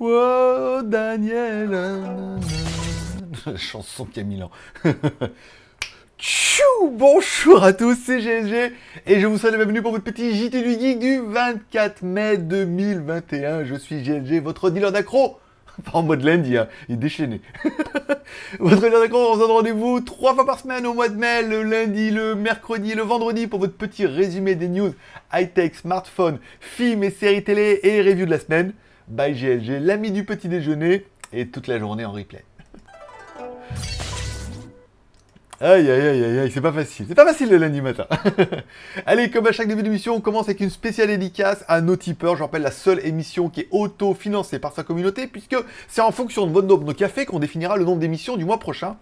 Wow, oh, Daniel La chanson de Camille. Tchou Bonjour à tous, c'est GSG et je vous souhaite la bienvenue pour votre petit JT du Geek du 24 mai 2021. Je suis GLG, votre dealer d'accro pas en mode lundi, hein. il est déchaîné. votre dealer d'accro, on vous donne rendez-vous trois fois par semaine au mois de mai, le lundi, le mercredi, le vendredi pour votre petit résumé des news high-tech, smartphones, films et séries télé et les reviews de la semaine by GLG, l'ami du petit déjeuner et toute la journée en replay. Aïe aïe aïe aïe, aïe c'est pas facile, c'est pas facile le lundi matin. Allez, comme à chaque début d'émission, on commence avec une spéciale dédicace à nos tipeurs. Je rappelle la seule émission qui est auto-financée par sa communauté, puisque c'est en fonction de votre nombre de cafés qu'on définira le nombre d'émissions du mois prochain.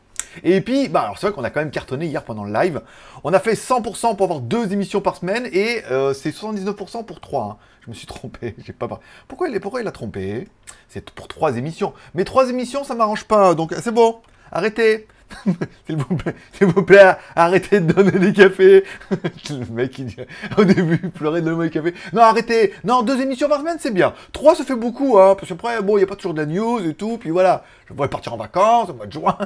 Et puis, bah alors c'est vrai qu'on a quand même cartonné hier pendant le live. On a fait 100% pour avoir deux émissions par semaine et euh, c'est 79% pour trois. Hein. Je me suis trompé. J'ai pas Pourquoi il, est... Pourquoi il a trompé C'est pour trois émissions. Mais trois émissions, ça m'arrange pas. Donc c'est bon. Arrêtez. S'il vous plaît, s'il vous plaît, arrêtez de donner des cafés. le mec, il dit, au début, pleurer de donner des cafés. Non, arrêtez. Non, deux émissions par semaine, c'est bien. Trois, ça fait beaucoup, hein. Parce après, bon, il n'y a pas toujours de la news et tout. Puis voilà. Je pourrais partir en vacances au mois de juin.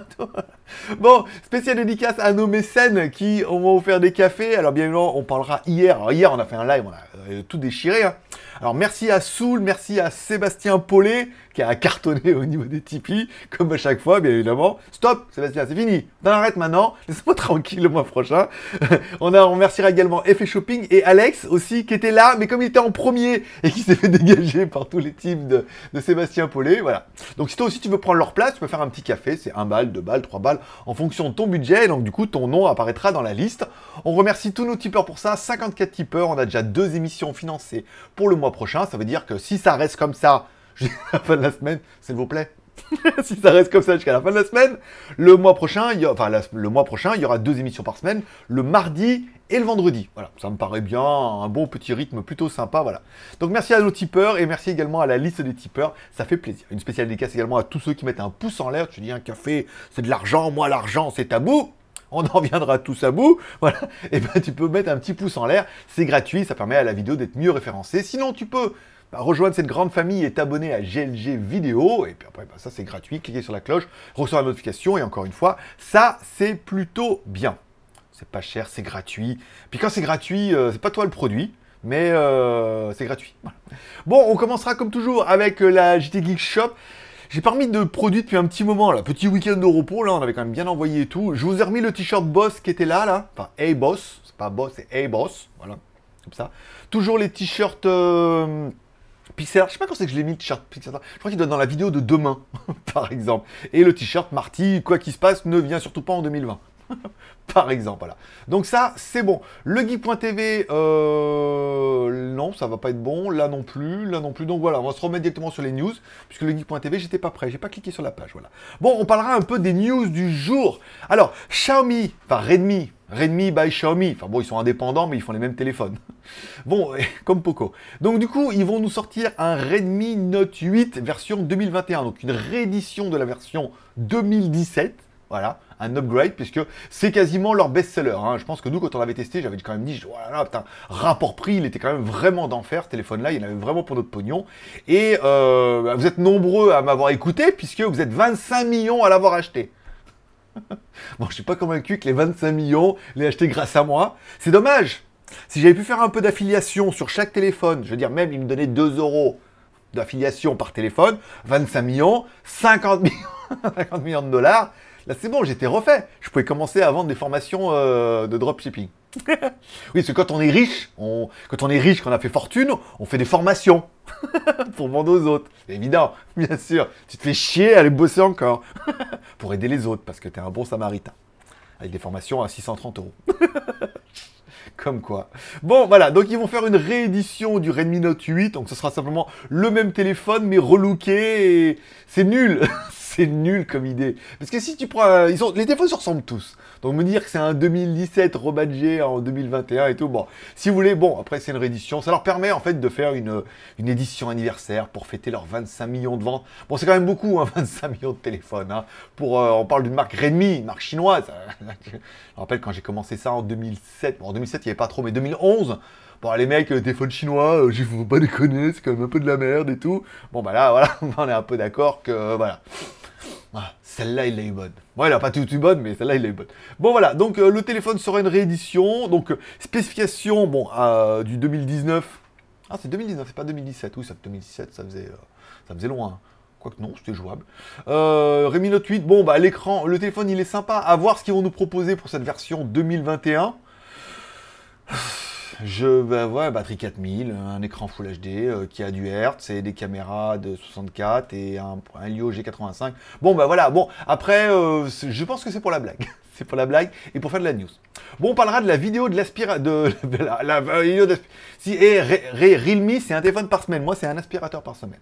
bon, spécial dédicace à nos mécènes qui ont offert des cafés. Alors, bien évidemment, on parlera hier. Alors, hier, on a fait un live, on a euh, tout déchiré, hein. Alors, merci à Soul, merci à Sébastien Paulet, qui a cartonné au niveau des Tipeee, comme à chaque fois, bien évidemment. Stop, Sébastien c'est fini. On ben, arrête maintenant. laisse moi tranquille le mois prochain. on, a, remerciera également Effet Shopping et Alex aussi qui était là, mais comme il était en premier et qui s'est fait dégager par tous les types de, Sébastien Paulet, voilà. Donc si toi aussi tu veux prendre leur place, tu peux faire un petit café, c'est un balle, 2 balles, trois balles, en fonction de ton budget. Et donc du coup, ton nom apparaîtra dans la liste. On remercie tous nos tipeurs pour ça, 54 tipeurs, on a déjà deux émissions financées pour le mois prochain. Ça veut dire que si ça reste comme ça, jusqu'à la fin de la semaine, s'il vous plaît, si ça reste comme ça jusqu'à la fin de la semaine, le mois prochain, il y enfin le mois prochain, il y aura deux émissions par semaine, le mardi et le vendredi. Voilà, ça me paraît bien, un bon petit rythme plutôt sympa, voilà. Donc merci à nos tipeurs et merci également à la liste des tipeurs, ça fait plaisir. Une spéciale dédicace également à tous ceux qui mettent un pouce en l'air, tu dis un café, c'est de l'argent, moi l'argent, c'est tabou on en viendra tous à bout, voilà, et eh ben tu peux mettre un petit pouce en l'air, c'est gratuit, ça permet à la vidéo d'être mieux référencée. Sinon, tu peux bah, rejoindre cette grande famille et t'abonner à GLG Vidéo. Et puis après, bah, ça c'est gratuit, cliquez sur la cloche, recevoir la notification. Et encore une fois, ça c'est plutôt bien. C'est pas cher, c'est gratuit. Puis quand c'est gratuit, euh, c'est pas toi le produit mais euh, c'est gratuit. Bon, on commencera comme toujours avec euh, la JT Geek Shop. J'ai pas remis de produits depuis un petit moment, là. Petit week-end de repos, là, on avait quand même bien envoyé tout. Je vous ai remis le t-shirt Boss qui était là, là. Enfin, Hey Boss, c'est pas Boss, c'est Hey Boss, voilà, comme ça. Toujours les t-shirts... Pixel je sais pas quand c'est que je l'ai mis le t-shirt Je crois qu'il doit dans la vidéo de demain, par exemple. Et le t-shirt Marty, quoi qu'il se passe, ne vient surtout pas en 2020. par exemple, voilà. Donc ça, c'est bon. Le geek.tv, euh, non, ça va pas être bon. Là non plus, là non plus. Donc voilà, on va se remettre directement sur les news, puisque le geek.tv, j'étais pas prêt, j'ai pas cliqué sur la page, voilà. Bon, on parlera un peu des news du jour. Alors, Xiaomi, enfin Redmi, Redmi by Xiaomi. Enfin bon, ils sont indépendants, mais ils font les mêmes téléphones. Bon, comme Poco. Donc du coup, ils vont nous sortir un Redmi Note 8 version 2021, donc une réédition de la version 2017. Voilà, un upgrade, puisque c'est quasiment leur best-seller. Hein. Je pense que nous, quand on l'avait testé, j'avais quand même dit, voilà, oh putain, rapport prix, il était quand même vraiment d'enfer, ce téléphone-là, il en avait vraiment pour notre pognon. Et euh, bah, vous êtes nombreux à m'avoir écouté, puisque vous êtes 25 millions à l'avoir acheté. bon, je suis pas convaincu que les 25 millions les achetés grâce à moi. C'est dommage. Si j'avais pu faire un peu d'affiliation sur chaque téléphone, je veux dire, même, ils me donnaient 2 euros d'affiliation par téléphone, 25 millions, 50 millions, 50 millions de dollars. Là, c'est bon, j'étais refait. Je pouvais commencer à vendre des formations euh, de dropshipping. oui, parce que quand on est riche, quand on est riche, qu'on a fait fortune, on fait des formations pour vendre aux autres. C'est évident, bien sûr. Tu te fais chier à aller bosser encore pour aider les autres parce que t'es un bon samaritain. Avec des formations à 630 euros. Comme quoi. Bon, voilà. Donc, ils vont faire une réédition du Redmi Note 8. Donc, ce sera simplement le même téléphone, mais relooké. Et... C'est nul c'est nul comme idée. Parce que si tu prends. Ils ont, les téléphones se ressemblent tous. Donc me dire que c'est un 2017 rebadgé en 2021 et tout, bon. Si vous voulez, bon, après c'est une réédition. Ça leur permet en fait de faire une, une édition anniversaire pour fêter leurs 25 millions de ventes. Bon, c'est quand même beaucoup, 25 hein, millions de téléphones. Hein. pour, euh, on parle d'une marque Redmi, une marque chinoise. Je me rappelle quand j'ai commencé ça en 2007. Bon, en 2007, il n'y avait pas trop, mais 2011. Bon, les mecs, euh, téléphones téléphone chinois, euh, je vous pas déconner, c'est quand même un peu de la merde et tout. Bon, bah là, voilà, on est un peu d'accord que, voilà. Ah, celle-là, il l'a eu bonne. Bon, elle a pas tout eu bonne, mais celle-là, il l'a eu bonne. Bon, voilà. Donc, euh, le téléphone sera une réédition. Donc, euh, spécification, bon, euh, du 2019. Ah, c'est 2019, c'est pas 2017. Oui, ça, 2017, ça faisait, ça faisait loin. Quoique non, c'était jouable. Rémi Note 8, bon, bah, l'écran, le téléphone, il est sympa. À voir ce qu'ils vont nous proposer pour cette version 2021 je vais avoir une batterie 4000, un écran Full HD euh, qui a du Hertz et des caméras de 64 et un, Lio G85. Bon, bah voilà, bon, après, euh, je pense que c'est pour la blague. c'est pour la blague et pour faire de la news. Bon, on parlera de la vidéo de l'aspirateur. De, la, la vidéo Si, et Realme, c'est un téléphone par semaine. Moi, c'est un aspirateur par semaine.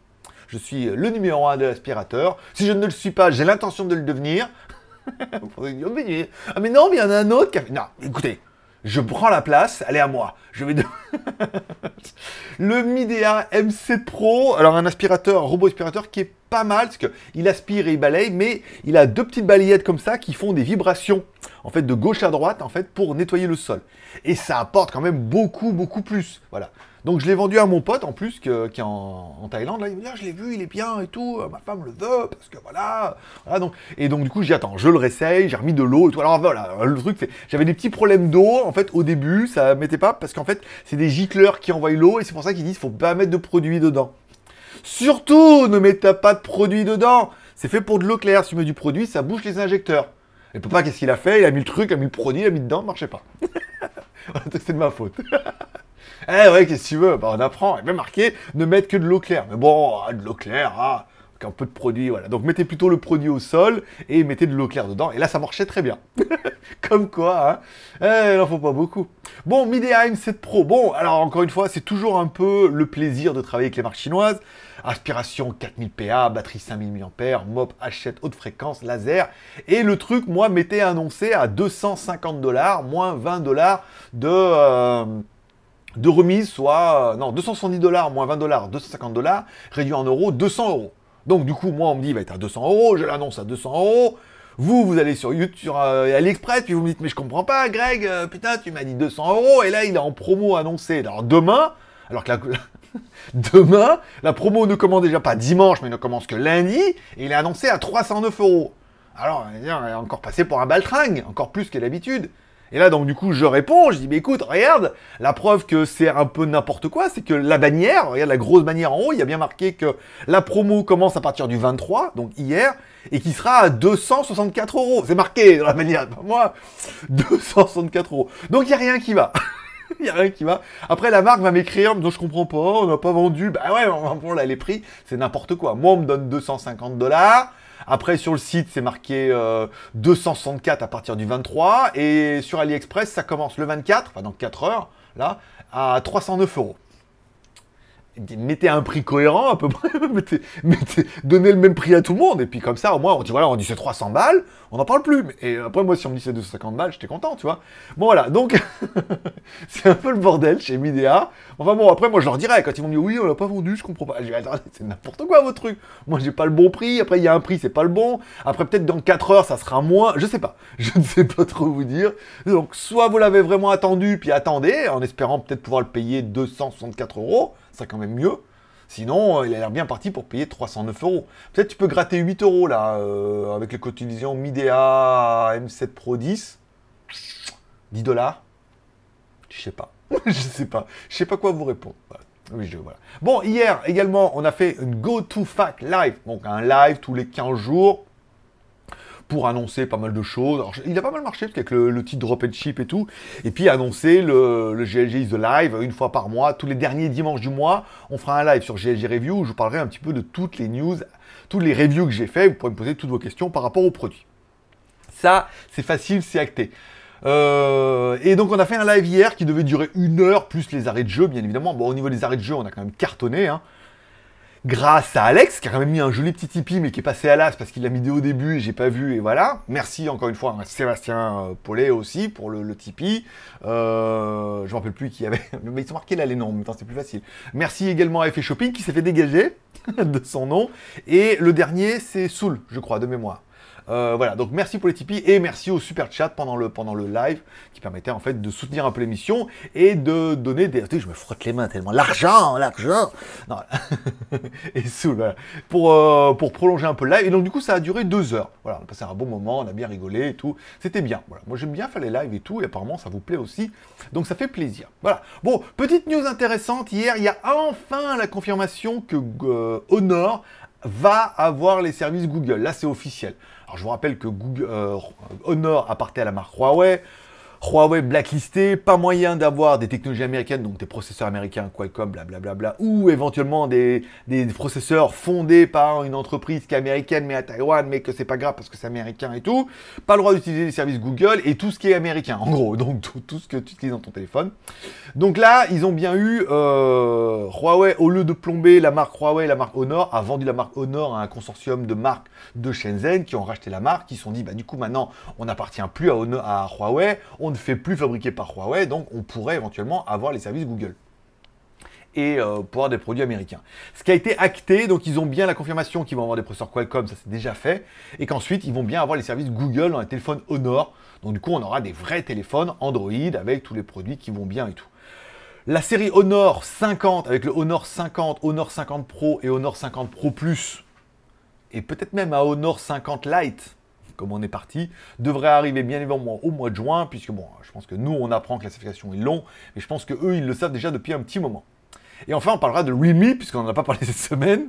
Je suis le numéro un de l'aspirateur. Si je ne le suis pas, j'ai l'intention de le devenir. ah, mais non, mais il y en a un autre qui Non, écoutez, je prends la place, allez à moi. Je vais de... le Midea MC Pro, alors un aspirateur, un robot aspirateur qui est pas mal, parce qu'il aspire et il balaye, mais il a deux petites balayettes comme ça qui font des vibrations, en fait, de gauche à droite, en fait, pour nettoyer le sol. Et ça apporte quand même beaucoup, beaucoup plus. Voilà. Donc je l'ai vendu à mon pote en plus qui est en, Thaïlande. Là, il me dit ah, je l'ai vu, il est bien et tout. Ma femme le veut parce que voilà. voilà donc, et donc du coup j'ai attends, je le réessaye, j'ai remis de l'eau et tout. Alors voilà, le truc c'est j'avais des petits problèmes d'eau en fait au début, ça mettait pas parce qu'en fait c'est des gicleurs qui envoient l'eau et c'est pour ça qu'ils disent faut pas mettre de produit dedans. Surtout ne mettez pas de produit dedans. C'est fait pour de l'eau claire. Si tu mets du produit, ça bouche les injecteurs. Et papa qu'est-ce qu'il a fait Il a mis le truc, il a mis le produit, il a mis dedans, marchait pas. c'est de ma faute. Eh ouais, qu'est-ce que tu veux bah, On apprend. Et m'a marqué, ne mettre que de l'eau claire. Mais bon, ah, de l'eau claire, ah, un peu de produit, voilà. Donc mettez plutôt le produit au sol et mettez de l'eau claire dedans. Et là, ça marchait très bien. Comme quoi, hein eh, il n'en faut pas beaucoup. Bon, Midea M7 Pro. Bon, alors encore une fois, c'est toujours un peu le plaisir de travailler avec les marques chinoises. Aspiration 4000 PA, batterie 5000 mAh, MOP H7 haute fréquence, laser. Et le truc, moi, m'était annoncé à 250 dollars, moins 20 dollars de... Euh, de remise, soit euh, non, 270 dollars moins 20 dollars, 250 dollars, réduit en euros, 200 euros. Donc du coup, moi, on me dit, il va être à 200 euros, je l'annonce à 200 euros. Vous, vous allez sur YouTube, sur euh, AliExpress, puis vous me dites, mais je comprends pas, Greg, euh, putain, tu m'as dit 200 euros, et là, il est en promo annoncé. Alors demain, alors que la, demain, la promo ne commence déjà pas dimanche, mais ne commence que lundi, et il est annoncé à 309 euros. Alors, on est encore passé pour un baltringue, encore plus que d'habitude. Et là, donc, du coup, je réponds, je dis, mais écoute, regarde, la preuve que c'est un peu n'importe quoi, c'est que la bannière, regarde la grosse bannière en haut, il y a bien marqué que la promo commence à partir du 23, donc hier, et qui sera à 264 euros. C'est marqué dans la bannière, moi, 264 euros. Donc, il n'y a rien qui va. Il n'y a rien qui va. Après, la marque va m'écrire, non, je comprends pas, on n'a pas vendu. Bah ouais, bon, là les prix, c'est n'importe quoi. Moi, on me donne 250 dollars, après, sur le site, c'est marqué 264 euh, à partir du 23. Et sur AliExpress, ça commence le 24, enfin dans 4 heures, là, à 309 euros mettez un prix cohérent à peu près, mettez, donnez le même prix à tout le monde, et puis comme ça, au moins, on dit, voilà, on dit c'est 300 balles, on n'en parle plus. Et après, moi, si on me dit c'est 250 balles, j'étais content, tu vois. Bon, voilà, donc, c'est un peu le bordel chez Midea. Enfin bon, après, moi, je leur dirais, quand ils vont me dire, oui, on l'a pas vendu, je comprends pas. Je c'est n'importe quoi, votre truc. Moi, j'ai pas le bon prix, après, il y a un prix, c'est pas le bon. Après, peut-être dans 4 heures, ça sera moins, je sais pas. Je ne sais pas trop vous dire. Donc, soit vous l'avez vraiment attendu, puis attendez, en espérant peut-être pouvoir le payer 264 euros, quand même mieux. Sinon, euh, il a l'air bien parti pour payer 309 euros. Peut-être tu peux gratter 8 euros là, euh, avec les cotisations MIDEA M7 Pro 10. 10 dollars. Je sais pas. je sais pas. Je sais pas quoi vous répondre. Oui, je, voilà. Bon, hier également, on a fait une Go to fact live. Donc un live tous les 15 jours pour annoncer pas mal de choses. il a pas mal marché, avec le, titre Drop and Ship et tout, et puis annoncer le, GLG is the Live une fois par mois, tous les derniers dimanches du mois, on fera un live sur GLG Review où je vous parlerai un petit peu de toutes les news, toutes les reviews que j'ai fait, vous pourrez me poser toutes vos questions par rapport aux produits Ça, c'est facile, c'est acté. Euh, et donc on a fait un live hier qui devait durer une heure plus les arrêts de jeu, bien évidemment. Bon, au niveau des arrêts de jeu, on a quand même cartonné. Hein grâce à Alex, qui a quand même mis un joli petit Tipeee, mais qui est passé à l'as parce qu'il l'a mis au début et j'ai pas vu, et voilà. Merci encore une fois à Sébastien euh, Paulet aussi pour le, Tipeee. Euh, je me rappelle plus qui avait. Mais ils sont marqués là les noms, en c'est plus facile. Merci également à Effet Shopping qui s'est fait dégager de son nom. Et le dernier, c'est Soul, je crois, de mémoire. Euh, voilà, donc merci pour les Tipeee et merci au super chat pendant le, live qui permettait en fait de soutenir un peu l'émission et de donner des. Je me frotte les mains tellement. L'argent, l'argent et Pour, euh, pour prolonger un peu le live. Et donc du coup, ça a duré deux heures. Voilà, on a passé un bon moment, on a bien rigolé et tout. C'était bien. moi j'aime bien faire les lives et tout, et apparemment ça vous plaît aussi. Donc ça fait plaisir. Voilà. Bon, petite news intéressante. Hier, il y a enfin la confirmation que euh, Honor va avoir les services Google. Là, c'est officiel. Alors je vous rappelle que Google, euh, Honor appartient à la marque Huawei, Huawei blacklisté, pas moyen d'avoir des technologies américaines, donc des processeurs américains, Qualcomm, blablabla, ou éventuellement des, des, processeurs fondés par une entreprise qui est américaine mais à Taïwan, mais que c'est pas grave parce que c'est américain et tout. Pas le droit d'utiliser les services Google et tout ce qui est américain, en gros, donc tout, ce que tu utilises dans ton téléphone. Donc là, ils ont bien eu euh, Huawei, au lieu de plomber la marque Huawei, la marque Honor, a vendu la marque Honor à un consortium de marques de Shenzhen qui ont racheté la marque, qui se sont dit, bah du coup maintenant, on n'appartient plus à, à Huawei, on on ne fait plus fabriquer par Huawei, donc on pourrait éventuellement avoir les services Google et euh, pour des produits américains. Ce qui a été acté, donc ils ont bien la confirmation qu'ils vont avoir des processeurs Qualcomm, ça c'est déjà fait, et qu'ensuite ils vont bien avoir les services Google dans les téléphones Honor. Donc du coup on aura des vrais téléphones Android avec tous les produits qui vont bien et tout. La série Honor 50 avec le Honor 50, Honor 50 Pro et Honor 50 Pro Plus, et peut-être même un Honor 50 Lite, comme on est parti, devrait arriver bien évidemment au mois de juin, puisque bon, je pense que nous, on apprend que la classification est long, mais je pense que eux, ils le savent déjà depuis un petit moment. Et enfin, on parlera de Realme, puisqu'on n'en a pas parlé cette semaine,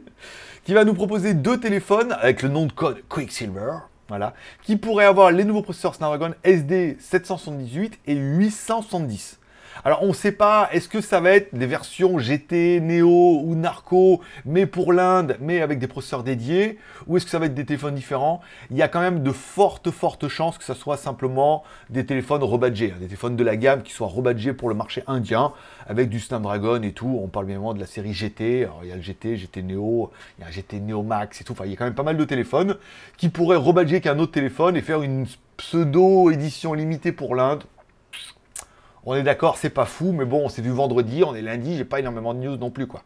qui va nous proposer deux téléphones avec le nom de code Quicksilver, voilà, qui pourraient avoir les nouveaux processeurs Snapdragon SD 778 et 870. Alors on ne sait pas, est-ce que ça va être des versions GT, Neo ou Narco, mais pour l'Inde, mais avec des processeurs dédiés, ou est-ce que ça va être des téléphones différents Il y a quand même de fortes, fortes chances que ça soit simplement des téléphones rebadgés, hein, des téléphones de la gamme qui soient rebadgés pour le marché indien, avec du Snapdragon et tout. On parle bien évidemment de la série GT, alors il y a le GT, GT Neo, il y a un GT Neo Max et tout, enfin il y a quand même pas mal de téléphones qui pourraient rebadger qu'un autre téléphone et faire une pseudo édition limitée pour l'Inde. On est d'accord, c'est pas fou, mais bon, on s'est vu vendredi, on est lundi, j'ai pas énormément de news non plus, quoi.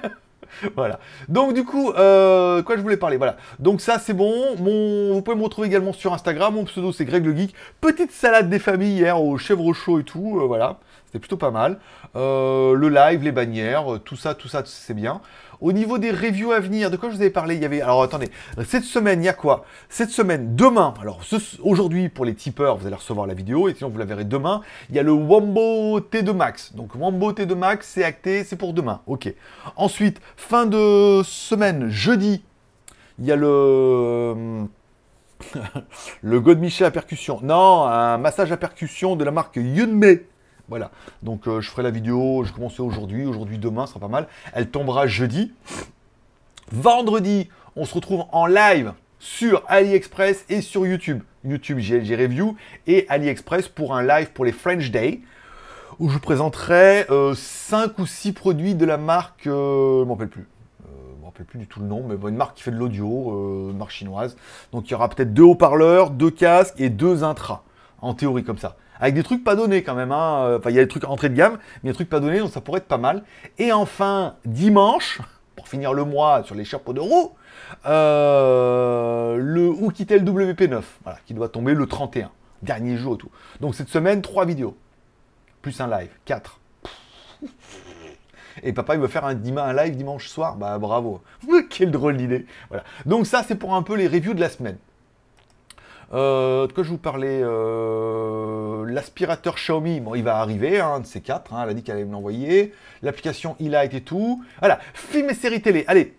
voilà. Donc du coup, euh, quoi je voulais parler, voilà. Donc ça c'est bon. Vous pouvez me retrouver également sur Instagram. Mon pseudo c'est Greg le Geek. Petite salade des familles hier au chèvre chaud et tout, euh, voilà. C'était plutôt pas mal. Euh, le live, les bannières, tout ça, tout ça, c'est bien. Au niveau des reviews à venir, de quoi je vous avais parlé Il y avait. Alors attendez, cette semaine, il y a quoi Cette semaine, demain, alors ce... aujourd'hui pour les tipeurs, vous allez recevoir la vidéo, et sinon vous la verrez demain, il y a le Wombo T2 Max. Donc Wombo T2 Max, c'est acté, c'est pour demain. Ok. Ensuite, fin de semaine, jeudi, il y a le. le Godmiché à percussion. Non, un massage à percussion de la marque Yunmei. Voilà. Donc euh, je ferai la vidéo, je commencerai aujourd'hui, aujourd'hui, demain, ce sera pas mal. Elle tombera jeudi. Vendredi, on se retrouve en live sur AliExpress et sur YouTube. YouTube GLG Review et AliExpress pour un live pour les French Day où je vous présenterai euh, cinq 5 ou 6 produits de la marque, je euh, je m'en rappelle plus, Je je m'en rappelle plus du tout le nom, mais une marque qui fait de l'audio, une marque chinoise. Donc il y aura peut-être deux haut-parleurs, deux casques et deux intras, en théorie comme ça. Avec des trucs pas donnés quand même. Hein. Enfin, il y a des trucs entrée de gamme, mais des trucs pas donnés, donc ça pourrait être pas mal. Et enfin, dimanche, pour finir le mois sur les chapeaux de roue, euh, le ou WP9, voilà, qui doit tomber le 31, dernier jour et tout. Donc cette semaine, trois vidéos, plus un live, 4. Et papa, il veut faire un, un live dimanche soir, bah bravo. Quelle drôle d'idée. Voilà. Donc ça, c'est pour un peu les reviews de la semaine. Euh, de quoi je vous parlais euh, L'aspirateur Xiaomi, bon, il va arriver, hein, un de ces quatre, hein, elle a dit qu'elle allait me l'envoyer. L'application e-light et tout. Voilà, films et séries télé. Allez,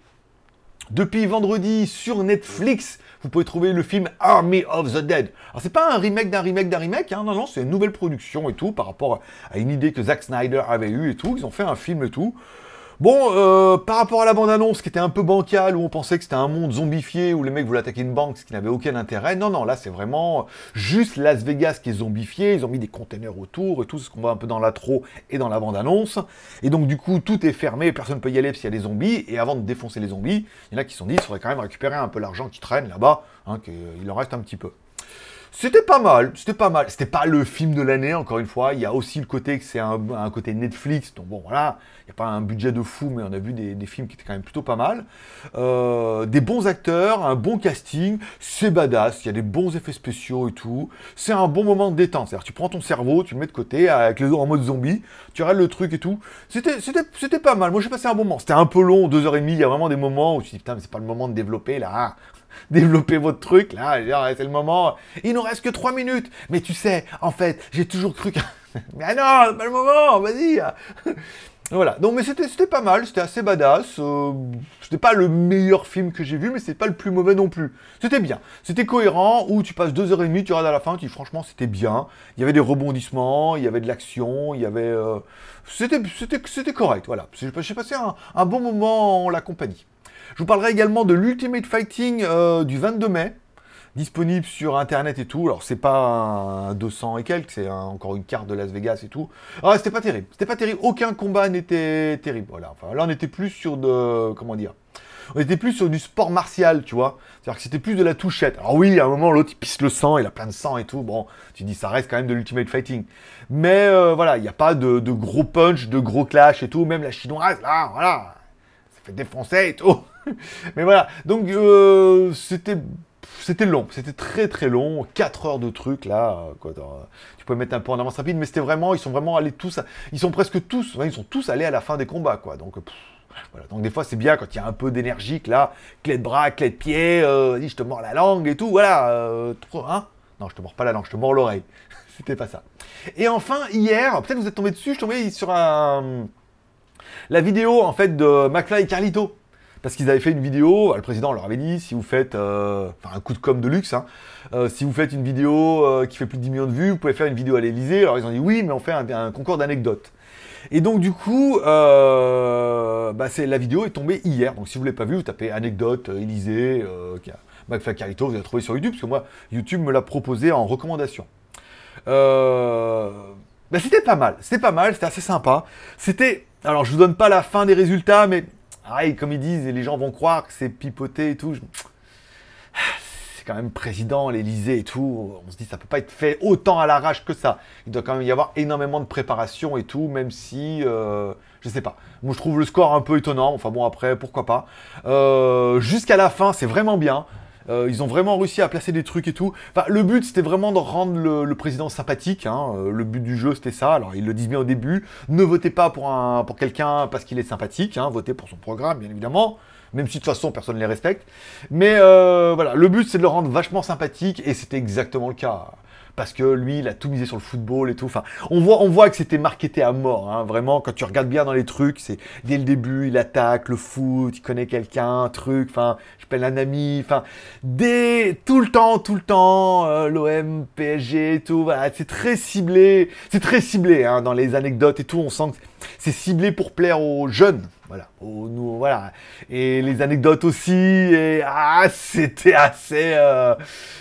depuis vendredi sur Netflix, vous pouvez trouver le film Army of the Dead. Alors c'est pas un remake d'un remake d'un remake, hein, non, non, c'est une nouvelle production et tout, par rapport à une idée que Zack Snyder avait eue et tout. Ils ont fait un film et tout. Bon, euh, par rapport à la bande-annonce qui était un peu bancale, où on pensait que c'était un monde zombifié, où les mecs voulaient attaquer une banque, ce qui n'avait aucun intérêt, non, non, là c'est vraiment juste Las Vegas qui est zombifié, ils ont mis des containers autour, et tout ce qu'on voit un peu dans l'atro et dans la bande-annonce, et donc du coup tout est fermé, personne ne peut y aller s'il y a des zombies, et avant de défoncer les zombies, il y en a qui se sont dit, il faudrait quand même récupérer un peu l'argent qui traîne là-bas, hein, qu'il en reste un petit peu. C'était pas mal, c'était pas mal. C'était pas le film de l'année, encore une fois. Il y a aussi le côté que c'est un, côté Netflix. Donc bon, voilà, il n'y a pas un budget de fou, mais on a vu des, films qui étaient quand même plutôt pas mal. Euh, des bons acteurs, un bon casting, c'est badass, il y a des bons effets spéciaux et tout. C'est un bon moment de détente. C'est-à-dire, tu prends ton cerveau, tu le mets de côté avec les en mode zombie, tu regardes le truc et tout. C'était pas mal. Moi, j'ai passé un moment. C'était un peu long, deux heures et demie. Il y a vraiment des moments où tu dis, putain, mais c'est pas le moment de développer là. développer votre truc, là, c'est le moment. Il nous reste que 3 minutes. Mais tu sais, en fait, j'ai toujours cru que... mais non, pas le moment, vas-y Voilà, donc mais c'était pas mal, c'était assez badass. Euh, c'était pas le meilleur film que j'ai vu, mais c'est pas le plus mauvais non plus. C'était bien, c'était cohérent, où tu passes deux heures et demie, tu regardes à la fin, tu franchement c'était bien. Il y avait des rebondissements, il y avait de l'action, il y avait. Euh, c'était, C'était correct, voilà. J'ai passé un, un bon moment en la compagnie. Je vous parlerai également de l'Ultimate Fighting euh, du 22 mai, disponible sur internet et tout. Alors c'est pas 200 et quelques, c'est encore une carte de Las Vegas et tout. Ah, c'était pas terrible, c'était pas terrible. Aucun combat n'était terrible. Voilà. là on était plus sur de comment dire. On était plus sur du sport martial, tu vois. C'est-à-dire que c'était plus de la touchette. Alors oui, à un moment, l'autre, il pisse le sang, il a plein de sang et tout. Bon, tu dis, ça reste quand même de l'ultimate fighting. Mais euh, voilà, il n'y a pas de, gros punch, de gros clash et tout. Même la chinoise, là, voilà, ça fait défoncer et tout. Mais voilà, donc euh, c'était c'était long, c'était très très long, 4 heures de trucs là, quoi, tu peux mettre un peu en avance rapide, mais c'était vraiment, ils sont vraiment allés tous, ils sont presque tous, ils sont tous allés à la fin des combats, quoi, donc voilà, donc des fois c'est bien quand il y a un peu d'énergie, là, clé de bras, clé de pied, euh, je te mords la langue et tout, voilà, euh, hein Non, je te mords pas la langue, je te mords l'oreille, c'était pas ça. Et enfin, hier, peut-être vous êtes tombé dessus, je tombais tombé sur un... La vidéo, en fait, de McFly et Carlito, parce qu'ils avaient fait une vidéo, euh, le président leur avait dit, si vous faites, euh, un coup de com' de luxe, hein, euh, si vous faites une vidéo qui fait plus de 10 millions de vues, vous pouvez faire une vidéo à l'Elysée. Alors ils ont dit oui, mais on fait un, concours d'anecdotes. Et donc du coup, bah, la vidéo est tombée hier. Donc si vous ne l'avez pas vue, vous tapez anecdote, Élysée, McFly Carito, vous la trouvez sur YouTube, parce que moi, YouTube me l'a proposé en recommandation. Bah, c'était pas mal, c'était pas mal, c'était assez sympa. C'était, alors je ne vous donne pas la fin des résultats, mais comme ils disent, et les gens vont croire que c'est pipoté et tout. Ah, c'est quand même président, l'Elysée et tout. On se dit, ça peut pas être fait autant à l'arrache que ça. Il doit quand même y avoir énormément de préparation et tout, même si. je euh, je sais pas. Moi, je trouve le score un peu étonnant. Enfin bon, après, pourquoi pas. Euh, jusqu'à la fin, c'est vraiment bien. Euh, ils ont vraiment réussi à placer des trucs et tout. Enfin, le but, c'était vraiment de rendre le, président sympathique. Hein. Euh, le but du jeu, c'était ça. Alors, ils le disent bien au début. Ne votez pas pour, pour quelqu'un parce qu'il est sympathique. Hein. Votez pour son programme, bien évidemment. Même si de toute façon, personne ne les respecte. Mais euh, voilà, le but, c'est de le rendre vachement sympathique. Et c'était exactement le cas parce que lui, il a tout misé sur le football et tout. Enfin, on voit, on voit que c'était marketé à mort, hein, vraiment. Quand tu regardes bien dans les trucs, c'est dès le début, il attaque le foot, il connaît quelqu'un, un truc. Enfin, j'appelle un ami. Enfin, dès tout le temps, tout le temps, euh, l'OM, PSG, tout. Voilà, c'est très ciblé, c'est très ciblé hein, dans les anecdotes et tout. On sent que c'est ciblé pour plaire aux jeunes. Voilà. nous, voilà. Et les anecdotes aussi. Et ah, c'était assez, euh,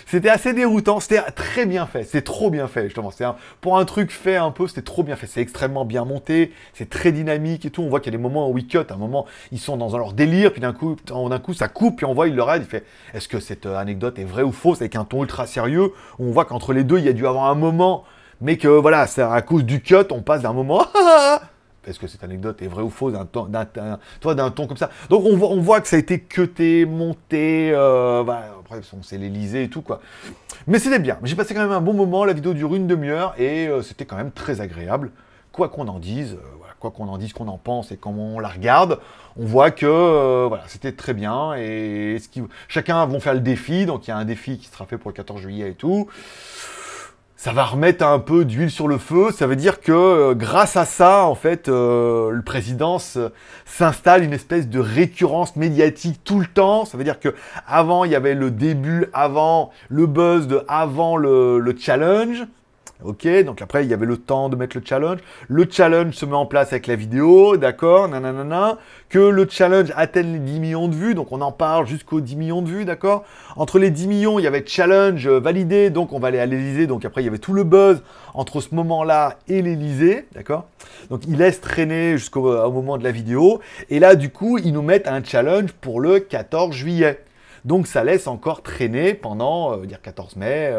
c'était assez déroutant. C'était très bien fait. c'est trop bien fait justement. C'est pour un truc fait un peu, c'était trop bien fait. C'est extrêmement bien monté. C'est très dynamique et tout. On voit qu'il y a des moments où ils cut. un moment, ils sont dans leur délire. Puis d'un coup, d'un coup, ça coupe. Puis on voit il le aide, Il fait, est-ce que cette euh, anecdote est vraie ou fausse Avec un ton ultra sérieux. On voit qu'entre les deux, il y a dû avoir un moment. Mais que voilà, c'est à cause du cut, on passe d'un moment ah, ah, ah, est-ce que cette anecdote est vraie ou fausse d'un ton, d'un ton comme ça Donc on voit, on voit que ça a été cuté, monté, euh, bah, après c'est l'Elysée et tout quoi. Mais c'était bien, j'ai passé quand même un bon moment, la vidéo dure une demi-heure et euh, c'était quand même très agréable, quoi qu'on en dise, euh, quoi qu'on en dise, qu'on en pense et comment on la regarde, on voit que euh, voilà, c'était très bien et chacun vont faire le défi, donc il y a un défi qui sera fait pour le 14 juillet et tout ça va remettre un peu d'huile sur le feu. Ça veut dire que euh, grâce à ça, en fait, euh, le président s'installe une espèce de récurrence médiatique tout le temps. Ça veut dire que avant il y avait le début, avant le buzz, de avant le challenge. Ok, donc après, il y avait le temps de mettre le challenge. Le challenge se met en place avec la vidéo, d'accord, Que le challenge atteigne les 10 millions de vues, donc on en parle jusqu'aux 10 millions de vues, d'accord. Entre les 10 millions, il y avait challenge validé, donc on va aller à l'Elysée. Donc après, il y avait tout le buzz entre ce moment-là et l'Elysée, d'accord. Donc il laisse traîner jusqu'au moment de la vidéo. Et là, du coup, ils nous mettent un challenge pour le 14 juillet. Donc ça laisse encore traîner pendant euh, dire 14 mai,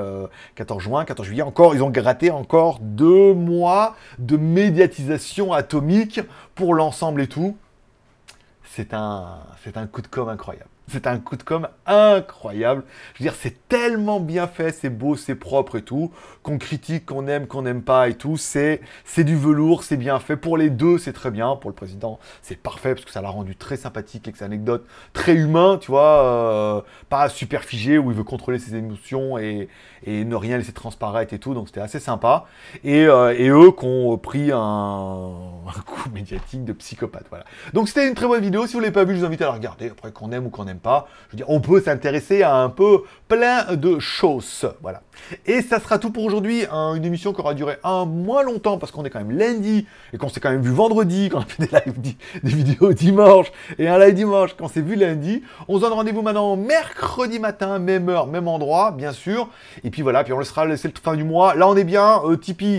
14 euh, juin, 14 juillet, encore, ils ont gratté encore deux mois de médiatisation atomique pour l'ensemble et tout. C'est un, c'est un coup de com' incroyable. C'est un coup de com incroyable. Je veux dire, c'est tellement bien fait, c'est beau, c'est propre et tout. Qu'on critique, qu'on aime, qu'on n'aime pas et tout, c'est c'est du velours, c'est bien fait. Pour les deux, c'est très bien. Pour le président, c'est parfait parce que ça l'a rendu très sympathique avec ses anecdote. très humain, tu vois, euh, pas super figé où il veut contrôler ses émotions et, et ne rien laisser transparaître et tout. Donc c'était assez sympa. Et, euh, et eux qui ont pris un, coup médiatique de psychopathe, voilà. Donc c'était une très bonne vidéo. Si vous l'avez pas vue, je vous invite à la regarder. Après qu'on aime ou qu'on aime pas. Je veux dire, on peut s'intéresser à un peu plein de choses. Voilà. Et ça sera tout pour aujourd'hui. Hein. une émission qui aura duré un mois longtemps parce qu'on est quand même lundi et qu'on s'est quand même vu vendredi, qu'on a fait des lives, des vidéos dimanche et un live dimanche quand c'est vu lundi. On se donne rendez-vous maintenant mercredi matin, même heure, même endroit, bien sûr. Et puis voilà, puis on le sera, c'est le fin du mois. Là, on est bien. Euh,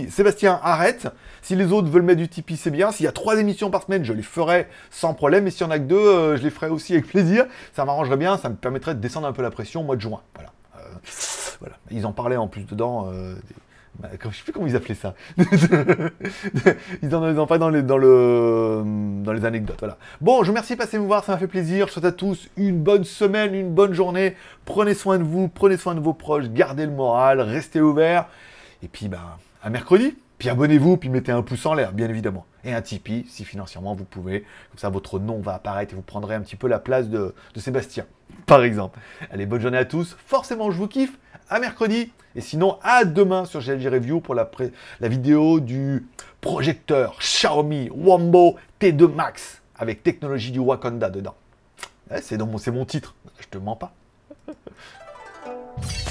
Sébastien, arrête. Si les autres veulent mettre du Tipeee, c'est bien. S'il y a trois émissions par semaine, je les ferai sans problème. Et s'il n'y en a que deux, euh, je les ferai aussi avec plaisir. Ça m'arrangerait bien, ça me permettrait de descendre un peu la pression au mois de juin. Voilà. Euh, voilà. Ils en parlaient en plus dedans. Euh, ne je sais plus comment ils appelaient ça. ils en ont pas dans, les, le, dans les anecdotes. Voilà. Bon, je vous remercie de passer me voir, ça m'a fait plaisir. Je souhaite à tous une bonne semaine, une bonne journée. Prenez soin de vous, prenez soin de vos proches, gardez le moral, restez ouverts. Et puis, bah, à mercredi. Puis abonnez-vous, puis mettez un pouce en l'air, bien évidemment. Et un Tipeee, si financièrement vous pouvez. Comme ça, votre nom va apparaître et vous prendrez un petit peu la place de, Sébastien, par exemple. Allez, bonne journée à tous. Forcément, je vous kiffe. À mercredi. Et sinon, à demain sur GLG Review pour la, vidéo du projecteur Xiaomi Wombo T2 Max avec technologie du Wakanda dedans. Eh, c'est mon titre, je te mens pas.